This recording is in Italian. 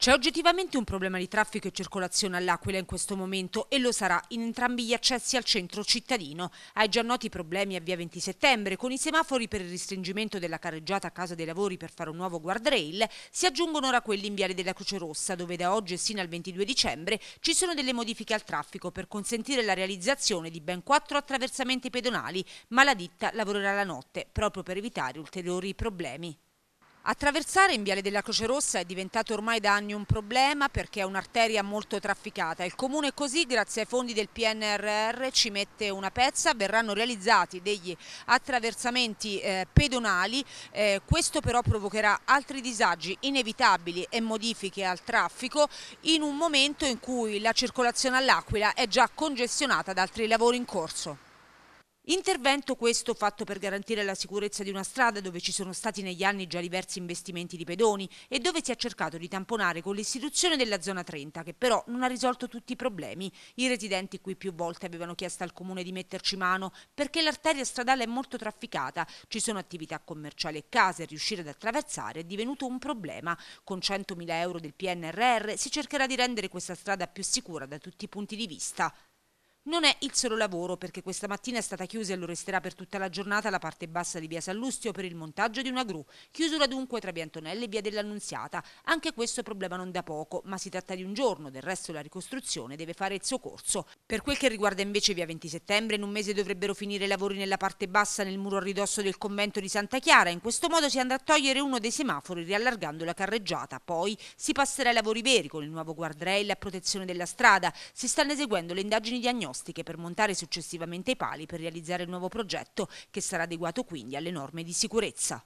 C'è oggettivamente un problema di traffico e circolazione all'Aquila in questo momento e lo sarà in entrambi gli accessi al centro cittadino. Ai già noti problemi a via 20 settembre, con i semafori per il restringimento della carreggiata a casa dei lavori per fare un nuovo guardrail, si aggiungono ora quelli in viale della Croce Rossa, dove da oggi e sino al 22 dicembre ci sono delle modifiche al traffico per consentire la realizzazione di ben quattro attraversamenti pedonali, ma la ditta lavorerà la notte proprio per evitare ulteriori problemi. Attraversare in Viale della Croce Rossa è diventato ormai da anni un problema perché è un'arteria molto trafficata. Il Comune così, grazie ai fondi del PNRR, ci mette una pezza, verranno realizzati degli attraversamenti eh, pedonali, eh, questo però provocherà altri disagi inevitabili e modifiche al traffico in un momento in cui la circolazione all'Aquila è già congestionata da altri lavori in corso. Intervento questo fatto per garantire la sicurezza di una strada dove ci sono stati negli anni già diversi investimenti di pedoni e dove si è cercato di tamponare con l'istituzione della zona 30 che però non ha risolto tutti i problemi. I residenti qui più volte avevano chiesto al comune di metterci mano perché l'arteria stradale è molto trafficata, ci sono attività commerciali e case, riuscire ad attraversare è divenuto un problema. Con 100.000 euro del PNRR si cercherà di rendere questa strada più sicura da tutti i punti di vista. Non è il solo lavoro, perché questa mattina è stata chiusa e lo resterà per tutta la giornata la parte bassa di via Sallustio per il montaggio di una gru. Chiusura dunque tra via Antonella e via dell'Annunziata. Anche questo problema non da poco, ma si tratta di un giorno, del resto la ricostruzione deve fare il suo corso. Per quel che riguarda invece via 20 settembre, in un mese dovrebbero finire i lavori nella parte bassa nel muro a ridosso del convento di Santa Chiara. In questo modo si andrà a togliere uno dei semafori riallargando la carreggiata. Poi si passerà ai lavori veri con il nuovo guardrail a protezione della strada. Si stanno eseguendo le indagini diagnostiche plastiche per montare successivamente i pali per realizzare il nuovo progetto che sarà adeguato quindi alle norme di sicurezza.